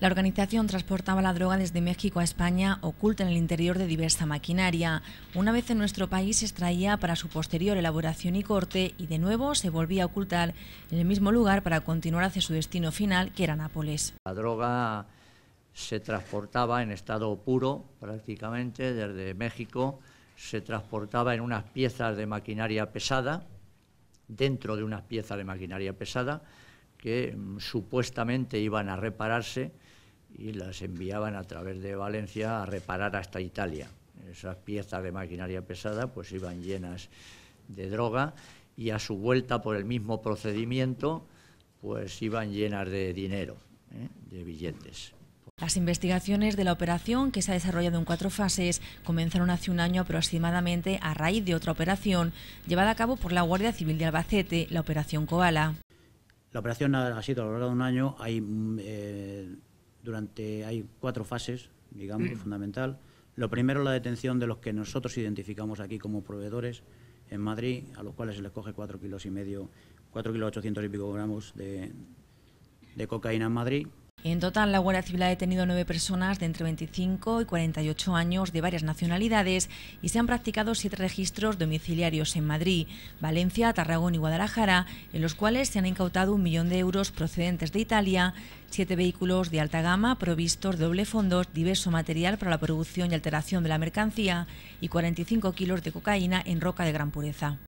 La organización transportaba la droga desde México a España oculta en el interior de diversa maquinaria. Una vez en nuestro país se extraía para su posterior elaboración y corte y de nuevo se volvía a ocultar en el mismo lugar para continuar hacia su destino final, que era Nápoles. La droga se transportaba en estado puro prácticamente desde México, se transportaba en unas piezas de maquinaria pesada, dentro de unas piezas de maquinaria pesada, que mm, supuestamente iban a repararse y las enviaban a través de Valencia a reparar hasta Italia. Esas piezas de maquinaria pesada pues iban llenas de droga y a su vuelta por el mismo procedimiento pues iban llenas de dinero, ¿eh? de billetes. Las investigaciones de la operación, que se ha desarrollado en cuatro fases, comenzaron hace un año aproximadamente a raíz de otra operación llevada a cabo por la Guardia Civil de Albacete, la Operación Koala. La operación ha sido a lo largo de un año, hay, mm, eh, durante, hay cuatro fases, digamos, mm. fundamental. Lo primero, la detención de los que nosotros identificamos aquí como proveedores en Madrid, a los cuales se les coge cuatro kilos y medio, cuatro kilos ochocientos y pico gramos de cocaína en Madrid. En total, la Guardia Civil ha detenido a nueve personas de entre 25 y 48 años de varias nacionalidades y se han practicado siete registros domiciliarios en Madrid, Valencia, Tarragón y Guadalajara, en los cuales se han incautado un millón de euros procedentes de Italia, siete vehículos de alta gama provistos de doble fondo, diverso material para la producción y alteración de la mercancía y 45 kilos de cocaína en roca de gran pureza.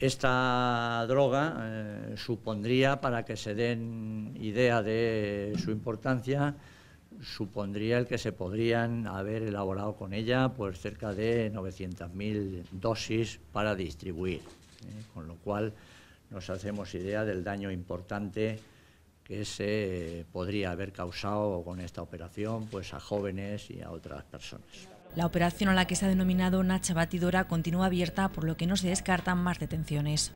Esta droga eh, supondría, para que se den idea de su importancia, supondría el que se podrían haber elaborado con ella pues, cerca de 900.000 dosis para distribuir, ¿eh? con lo cual nos hacemos idea del daño importante que se podría haber causado con esta operación pues a jóvenes y a otras personas. La operación a la que se ha denominado Nacha Batidora continúa abierta, por lo que no se descartan más detenciones.